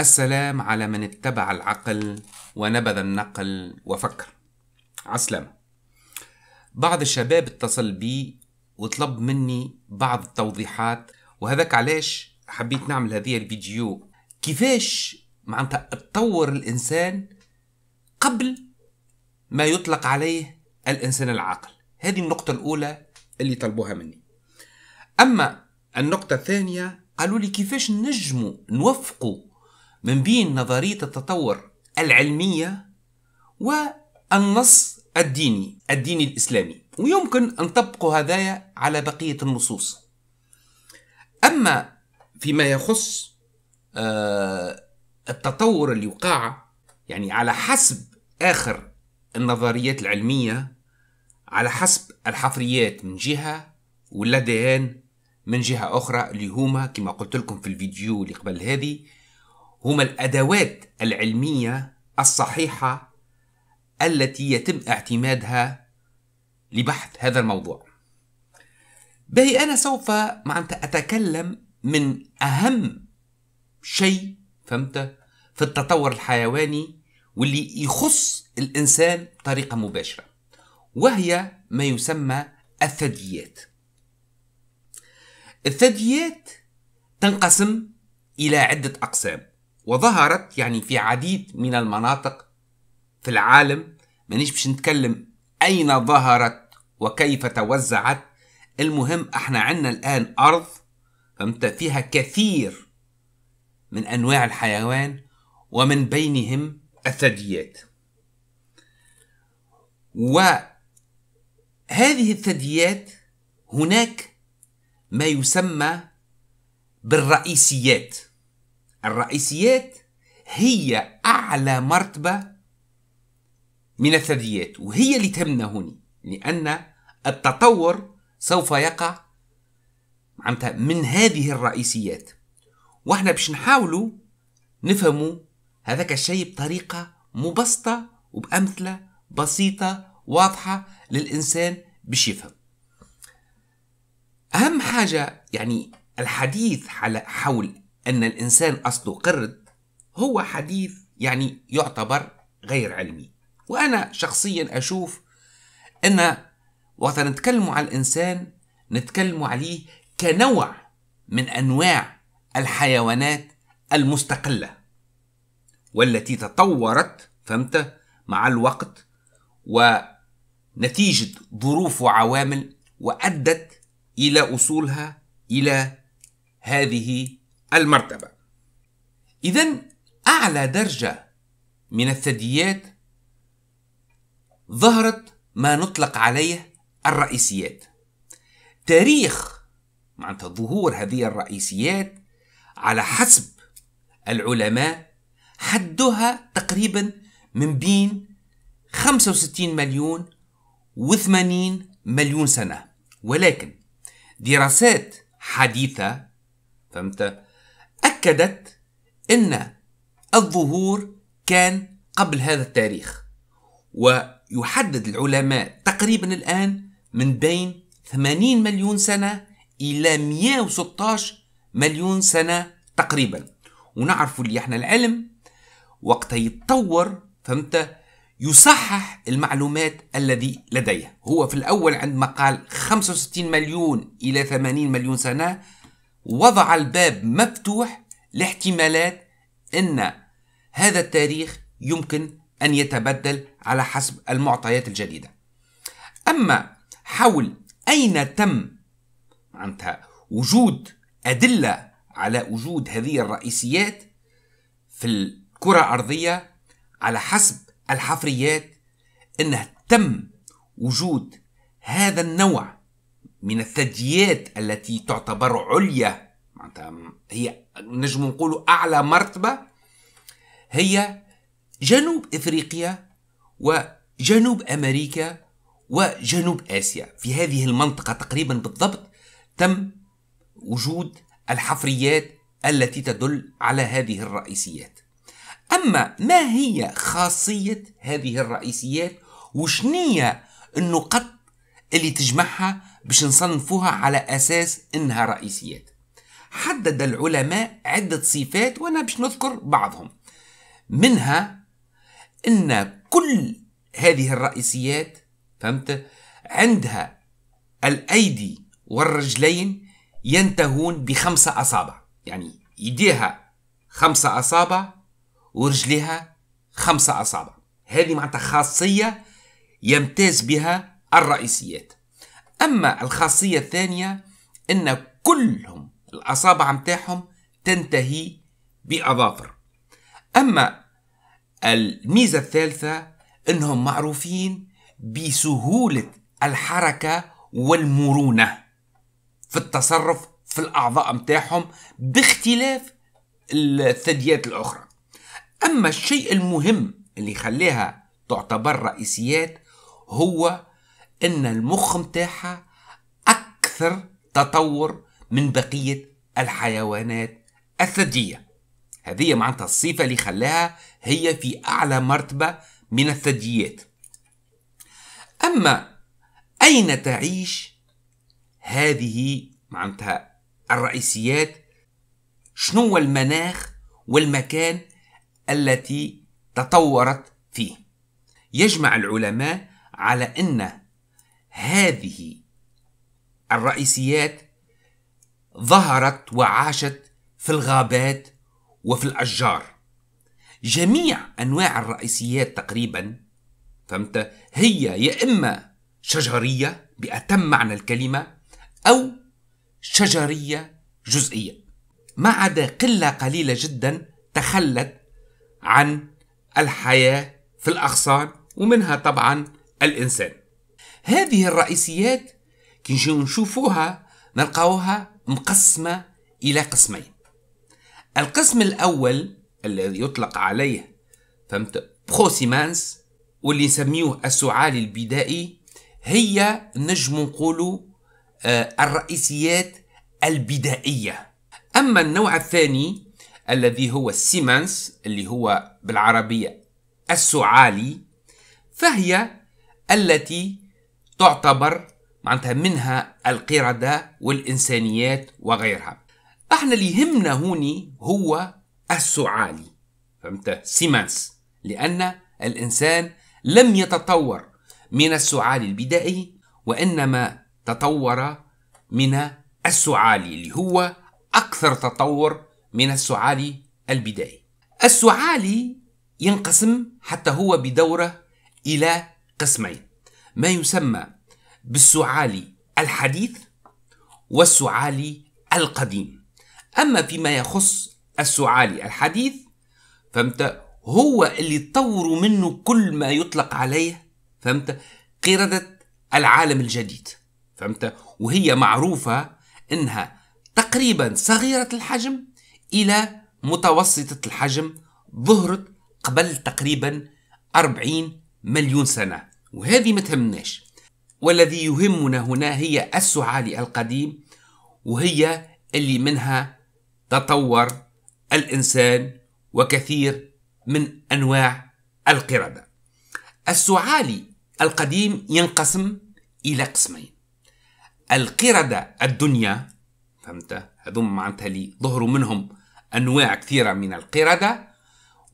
السلام على من اتبع العقل ونبذ النقل وفكر عسلامة بعض الشباب اتصل بي وطلب مني بعض التوضيحات وهذاك علاش حبيت نعمل هذه الفيديو كيفاش معناتها تطور الإنسان قبل ما يطلق عليه الإنسان العاقل هذه النقطة الأولى اللي طلبوها مني أما النقطة الثانية قالوا لي كيفاش نجموا نوفقوا من بين نظرية التطور العلمية والنص الديني الديني الإسلامي ويمكن أن تطبقوا هذايا على بقية النصوص أما فيما يخص آه، التطور اللي وقع يعني على حسب آخر النظريات العلمية على حسب الحفريات من جهة واللدهان من جهة أخرى اللي هما كما قلت لكم في الفيديو اللي قبل هذه هما الادوات العلميه الصحيحه التي يتم اعتمادها لبحث هذا الموضوع باهي انا سوف معناتها اتكلم من اهم شيء فهمت في التطور الحيواني واللي يخص الانسان بطريقه مباشره وهي ما يسمى الثدييات الثدييات تنقسم الى عده اقسام وظهرت يعني في عديد من المناطق في العالم مانيش باش نتكلم أين ظهرت وكيف توزعت المهم احنا عندنا الآن أرض فهمت فيها كثير من أنواع الحيوان ومن بينهم الثدييات وهذه الثدييات هناك ما يسمى بالرئيسيات الرئيسيات هي أعلى مرتبة من الثدييات وهي اللي تهمنا هنا لأن التطور سوف يقع من هذه الرئيسيات واحنا باش نحاولوا نفهموا هذاك الشيء بطريقة مبسطة وبأمثلة بسيطة واضحة للإنسان باش يفهم أهم حاجة يعني الحديث حول أن الإنسان أصله قرد هو حديث يعني يعتبر غير علمي وأنا شخصيا أشوف أن وقت نتكلم على الإنسان نتكلم عليه كنوع من أنواع الحيوانات المستقلة والتي تطورت فهمت مع الوقت ونتيجة ظروف وعوامل وأدت إلى أصولها إلى هذه المرتبة إذا أعلى درجة من الثدييات ظهرت ما نطلق عليه الرئيسيات تاريخ معناتها ظهور هذه الرئيسيات على حسب العلماء حدها تقريبا من بين 65 مليون و80 مليون سنة ولكن دراسات حديثة فهمت أكدت أن الظهور كان قبل هذا التاريخ ويحدد العلماء تقريبا الآن من بين 80 مليون سنة إلى 116 مليون سنة تقريبا ونعرف اللي احنا العلم وقت يتطور فهمت يصحح المعلومات الذي لديه هو في الأول عندما قال 65 مليون إلى 80 مليون سنة وضع الباب مفتوح الاحتمالات أن هذا التاريخ يمكن أن يتبدل على حسب المعطيات الجديدة أما حول أين تم معناتها وجود أدلة على وجود هذه الرئيسيات في الكرة الأرضية على حسب الحفريات أنه تم وجود هذا النوع من الثدييات التي تعتبر عليا معناتها هي نجم نقولوا اعلى مرتبه هي جنوب افريقيا وجنوب امريكا وجنوب اسيا في هذه المنطقه تقريبا بالضبط تم وجود الحفريات التي تدل على هذه الرئيسيات اما ما هي خاصيه هذه الرئيسيات وشنية النقط اللي تجمعها باش نصنفوها على اساس انها رئيسيات حدد العلماء عدة صفات وأنا باش نذكر بعضهم منها أن كل هذه الرئيسيات فهمت عندها الأيدي والرجلين ينتهون بخمسة أصابع يعني يديها خمسة أصابع ورجليها خمسة أصابع هذه معناتها خاصية يمتاز بها الرئيسيات أما الخاصية الثانية أن كلهم الأصابع متاعهم تنتهي بأظافر أما الميزة الثالثة أنهم معروفين بسهولة الحركة والمرونة في التصرف في الأعضاء متاعهم باختلاف الثدييات الأخرى أما الشيء المهم اللي خلاها تعتبر رئيسيات هو أن المخ متاعها أكثر تطور من بقية الحيوانات الثديية هذه معناتها الصفة اللي خلاها هي في أعلى مرتبة من الثدييات أما أين تعيش هذه معناتها الرئيسيات شنو المناخ والمكان التي تطورت فيه يجمع العلماء على أن هذه الرئيسيات ظهرت وعاشت في الغابات وفي الأشجار جميع أنواع الرئيسيات تقريبا فهمت هي يا إما شجرية بأتم معنى الكلمة أو شجرية جزئية ما عدا قلة قليلة جدا تخلت عن الحياة في الأغصان ومنها طبعا الإنسان هذه الرئيسيات كي نشوفوها نلقاوها مقسمة إلى قسمين القسم الأول الذي يطلق عليه فهمت بروسيمانس واللي نسميوه السعال البدائي هي نجم نقولوا آه، الرئيسيات البدائية أما النوع الثاني الذي هو السيمانس اللي هو بالعربية السعالي فهي التي تعتبر معناتها منها القردة والإنسانيات وغيرها احنا اللي يهمنا هوني هو السعالي فهمت سيمانس لأن الإنسان لم يتطور من السعالي البدائي وإنما تطور من السعالي اللي هو أكثر تطور من السعالي البدائي السعالي ينقسم حتى هو بدوره إلى قسمين ما يسمى بالسعالي الحديث والسعالي القديم أما فيما يخص السعالي الحديث فهمت هو اللي طوروا منه كل ما يطلق عليه فهمت قردة العالم الجديد فهمت وهي معروفة إنها تقريبا صغيرة الحجم إلى متوسطة الحجم ظهرت قبل تقريبا 40 مليون سنة وهذه ما تهمناش والذي يهمنا هنا هي السعالي القديم وهي اللي منها تطور الإنسان وكثير من أنواع القردة السعالي القديم ينقسم إلى قسمين القردة الدنيا فهمت هذوم معناتها لي ظهروا منهم أنواع كثيرة من القردة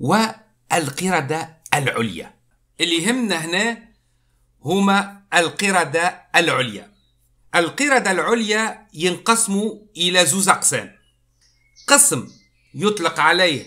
والقردة العليا اللي يهمنا هنا هما القردة العليا القردة العليا ينقسم إلى زوز أقسام قسم يطلق عليه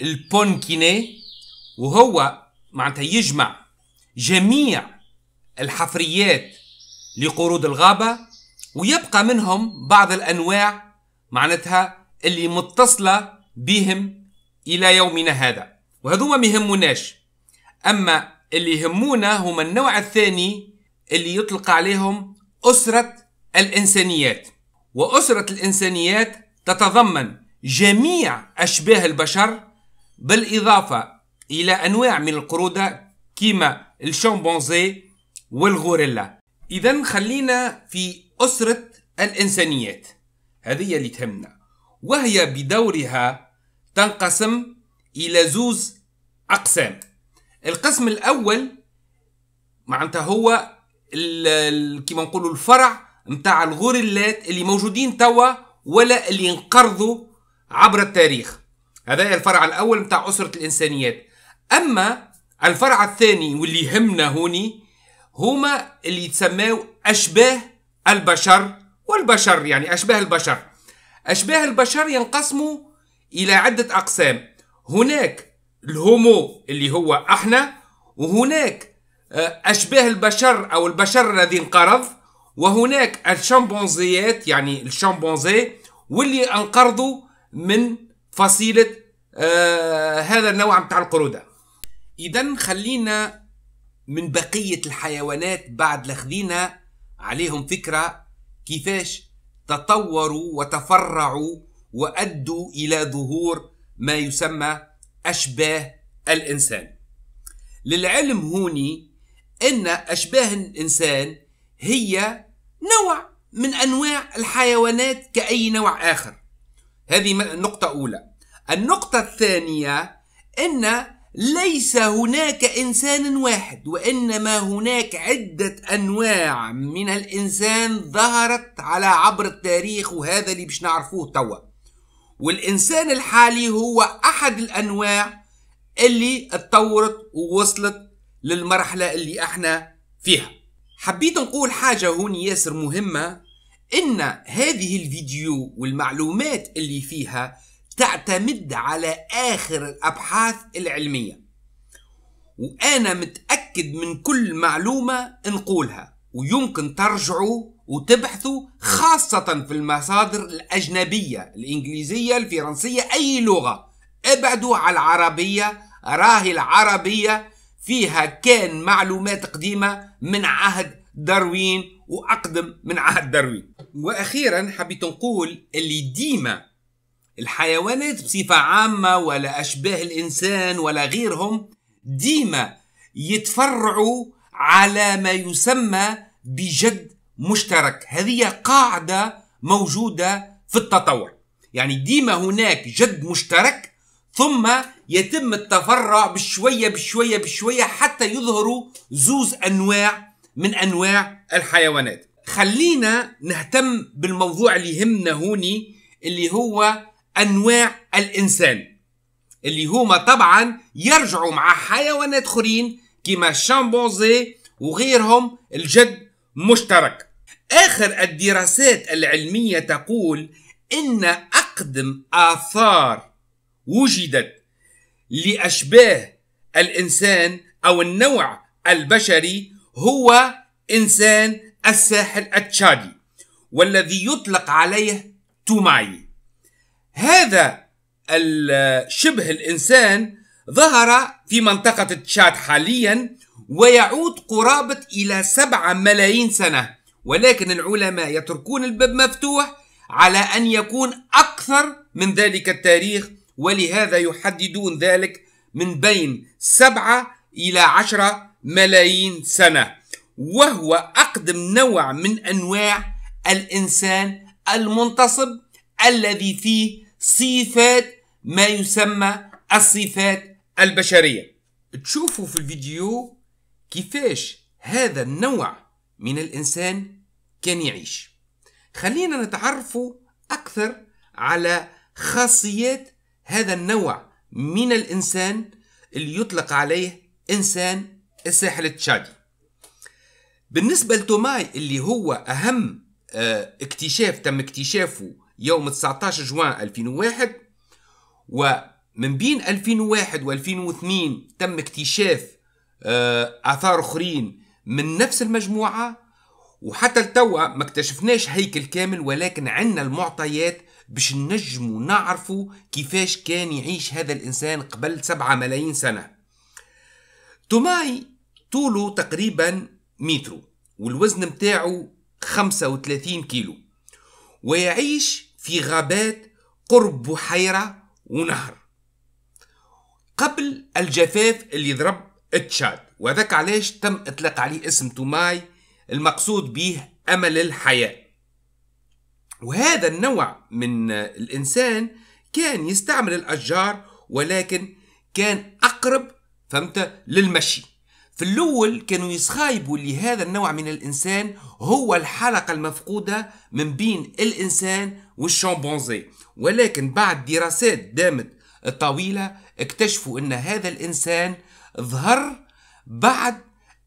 البونكيني وهو معناتها يجمع جميع الحفريات لقرود الغابة ويبقى منهم بعض الأنواع معناتها اللي متصلة بهم إلى يومنا هذا وهذوما ما يهموناش أما اللي يهمونا هما النوع الثاني اللي يطلق عليهم أسرة الإنسانيات وأسرة الإنسانيات تتضمن جميع أشباه البشر بالإضافة إلى أنواع من القرودة كيما الشمبانزي والغوريلا إذا خلينا في أسرة الإنسانيات هذه اللي تهمنا وهي بدورها تنقسم إلى زوز أقسام القسم الاول معناتها هو كيما نقولوا الفرع نتاع الغوريلات اللي موجودين توا ولا اللي انقرضوا عبر التاريخ هذا الفرع الاول نتاع اسره الانسانيات اما الفرع الثاني واللي يهمنا هوني هما اللي يتسماو اشباه البشر والبشر يعني اشباه البشر اشباه البشر ينقسموا الى عده اقسام هناك الهومو اللي هو احنا وهناك آه، اشباه البشر او البشر الذي انقرض وهناك الشمبونزيات يعني الشمبونزي واللي انقرضوا من فصيله آه هذا النوع متاع القرودة إذا خلينا من بقية الحيوانات بعد لخذينا عليهم فكرة كيفاش تطوروا وتفرعوا وأدوا إلى ظهور ما يسمى أشباه الإنسان للعلم هوني أن أشباه الإنسان هي نوع من أنواع الحيوانات كأي نوع آخر هذه نقطة أولى النقطة الثانية أن ليس هناك إنسان واحد وإنما هناك عدة أنواع من الإنسان ظهرت على عبر التاريخ وهذا اللي باش نعرفوه توا والإنسان الحالي هو أحد الأنواع اللي اتطورت ووصلت للمرحلة اللي احنا فيها حبيت نقول حاجة هون ياسر مهمة إن هذه الفيديو والمعلومات اللي فيها تعتمد على آخر الأبحاث العلمية وأنا متأكد من كل معلومة نقولها ويمكن ترجعوا وتبحثوا خاصة في المصادر الأجنبية الإنجليزية الفرنسية أي لغة ابعدوا على العربية راهي العربية فيها كان معلومات قديمة من عهد داروين وأقدم من عهد داروين وأخيرا حبيت نقول اللي ديما الحيوانات بصفة عامة ولا أشباه الإنسان ولا غيرهم ديما يتفرعوا على ما يسمى بجد مشترك هذه قاعدة موجودة في التطور يعني ديما هناك جد مشترك ثم يتم التفرع بشوية بشوية بشوية حتى يظهروا زوز أنواع من أنواع الحيوانات خلينا نهتم بالموضوع اللي يهمنا هوني اللي هو أنواع الإنسان اللي هما طبعا يرجعوا مع حيوانات اخرين كيما الشامبونزي وغيرهم الجد مشترك آخر الدراسات العلمية تقول إن أقدم آثار وجدت لأشباه الإنسان أو النوع البشري هو إنسان الساحل التشادي والذي يطلق عليه توماي هذا شبه الإنسان ظهر في منطقة تشاد حاليا ويعود قرابة إلى سبعة ملايين سنة ولكن العلماء يتركون الباب مفتوح على أن يكون أكثر من ذلك التاريخ ولهذا يحددون ذلك من بين سبعة إلى عشرة ملايين سنة وهو أقدم نوع من أنواع الإنسان المنتصب الذي فيه صفات ما يسمى الصفات البشرية تشوفوا في الفيديو كيفاش هذا النوع من الإنسان كان يعيش خلينا نتعرف أكثر على خاصيات هذا النوع من الإنسان اللي يطلق عليه إنسان الساحل التشادي بالنسبة لتوماي اللي هو أهم آه، اكتشاف تم اكتشافه يوم 19 جوان 2001 ومن بين 2001 و2002 تم اكتشاف آه، آثار أخرين من نفس المجموعة وحتى لتوا ما اكتشفناش هيكل كامل ولكن عندنا المعطيات باش نجموا نعرفوا كيفاش كان يعيش هذا الإنسان قبل سبعة ملايين سنة توماي طوله تقريبا مترو والوزن متاعه وثلاثين كيلو ويعيش في غابات قرب بحيرة ونهر قبل الجفاف اللي ضرب تشاد وهذاك علاش تم إطلاق عليه اسم توماي المقصود به أمل الحياة وهذا النوع من الإنسان كان يستعمل الأشجار ولكن كان أقرب فهمت للمشي في الأول كانوا يسخايبوا لهذا النوع من الإنسان هو الحلقة المفقودة من بين الإنسان والشمبانزي ولكن بعد دراسات دامت الطويلة اكتشفوا أن هذا الإنسان ظهر بعد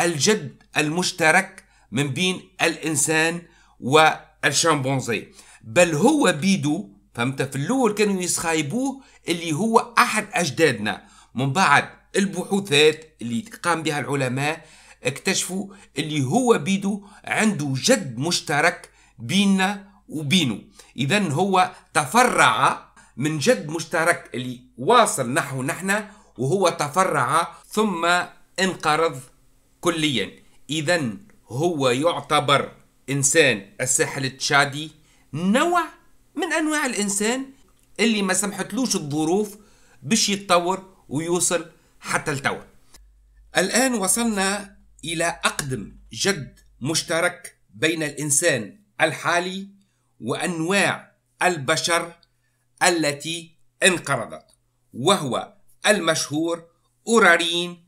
الجد المشترك من بين الإنسان والشمبانزي بل هو بيدو فهمت في الأول كانوا يسخايبوه اللي هو أحد أجدادنا من بعد البحوثات اللي قام بها العلماء اكتشفوا اللي هو بيدو عنده جد مشترك بيننا وبينه إذا هو تفرع من جد مشترك اللي واصل نحو نحن وهو تفرع ثم انقرض كليا إذا هو يعتبر إنسان الساحل التشادي نوع من أنواع الإنسان اللي ما سمحتلوش الظروف باش يتطور ويوصل حتى التوا الآن وصلنا إلى أقدم جد مشترك بين الإنسان الحالي وأنواع البشر التي انقرضت وهو المشهور أورارين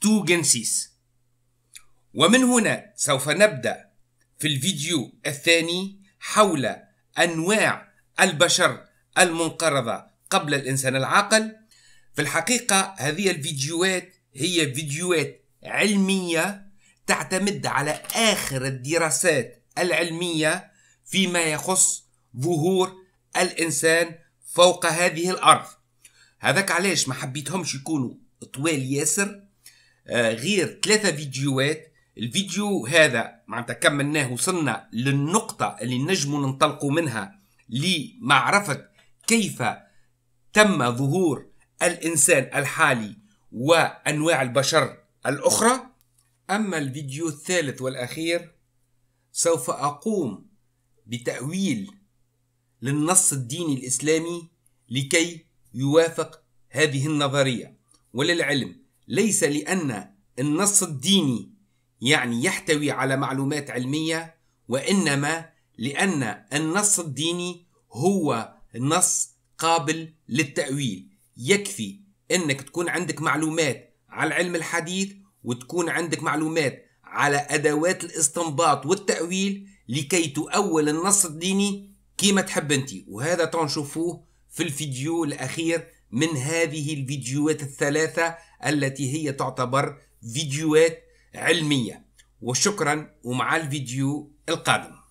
توغنسيس ومن هنا سوف نبدأ في الفيديو الثاني حول أنواع البشر المنقرضة قبل الإنسان العاقل في الحقيقة هذه الفيديوهات هي فيديوهات علمية تعتمد على آخر الدراسات العلمية فيما يخص ظهور الإنسان فوق هذه الأرض هذاك علاش ما حبيتهمش يكونوا طوال ياسر آه، غير ثلاثة فيديوهات الفيديو هذا معناتها كملناه وصلنا للنقطة اللي نجم ننطلق منها لمعرفة كيف تم ظهور الإنسان الحالي وأنواع البشر الأخرى أما الفيديو الثالث والأخير سوف أقوم بتأويل للنص الديني الإسلامي لكي يوافق هذه النظرية وللعلم ليس لأن النص الديني يعني يحتوي على معلومات علمية وإنما لأن النص الديني هو نص قابل للتأويل يكفي أنك تكون عندك معلومات على العلم الحديث وتكون عندك معلومات على أدوات الاستنباط والتأويل لكي تؤول النص الديني كيما تحب انت وهذا تنشوفوه في الفيديو الأخير من هذه الفيديوهات الثلاثة التي هي تعتبر فيديوهات علمية وشكرا ومع الفيديو القادم